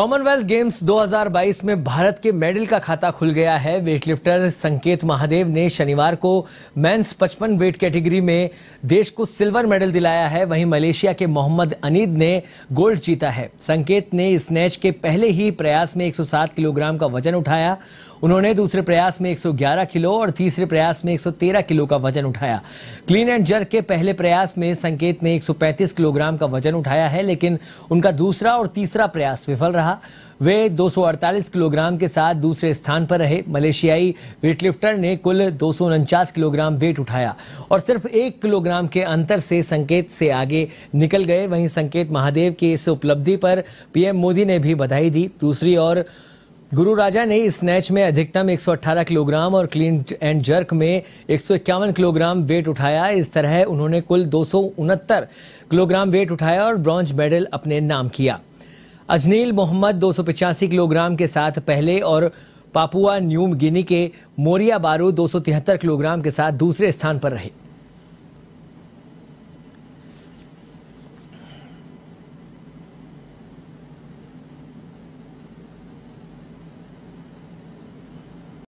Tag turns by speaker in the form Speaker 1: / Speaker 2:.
Speaker 1: Commonwealth games 2022 में भारत के medal का खाता खुल गया है वेटलिफ्टर संकेत महादेव ने शनिवार को मेंस 55 वेट कैटेगरी में देश को सिल्वर मेडल दिलाया है वहीं मलेशिया के मोहम्मद अनीद ने गोल्ड जीता है संकेत ने इस मैच के पहले ही प्रयास में 107 किलोग्राम का वजन उठाया उन्होंने दूसरे प्रयास में 111 किलो और तीसरे प्रयास में 113 किलो का वजन उठाया क्लीन एंड जर्क के पहले प्रयास में संकेत ने 135 किलोग्राम का वजन उठाया है लेकिन उनका दूसरा और तीसरा प्रयास विफल रहा रहा वे 248 किलोग्राम के साथ दूसरे स्थान पर रहे मलेशियाई वेटलिफ्टर ने कुल दो किलोग्राम वेट उठाया और सिर्फ एक किलोग्राम के अंतर से संकेत से आगे निकल गए वहीं संकेत महादेव की इस उपलब्धि पर पीएम मोदी ने भी बधाई दी दूसरी ओर गुरु राजा ने इस मैच में अधिकतम 118 किलोग्राम और क्लीन एंड जर्क में एक किलोग्राम वेट उठाया इस तरह उन्होंने कुल दो किलोग्राम वेट उठाया और ब्रॉन्ज मेडल अपने नाम किया अजनील मोहम्मद दो किलोग्राम के साथ पहले और पापुआ न्यूम गिनी के मोरिया बारू दो किलोग्राम के साथ दूसरे स्थान पर रहे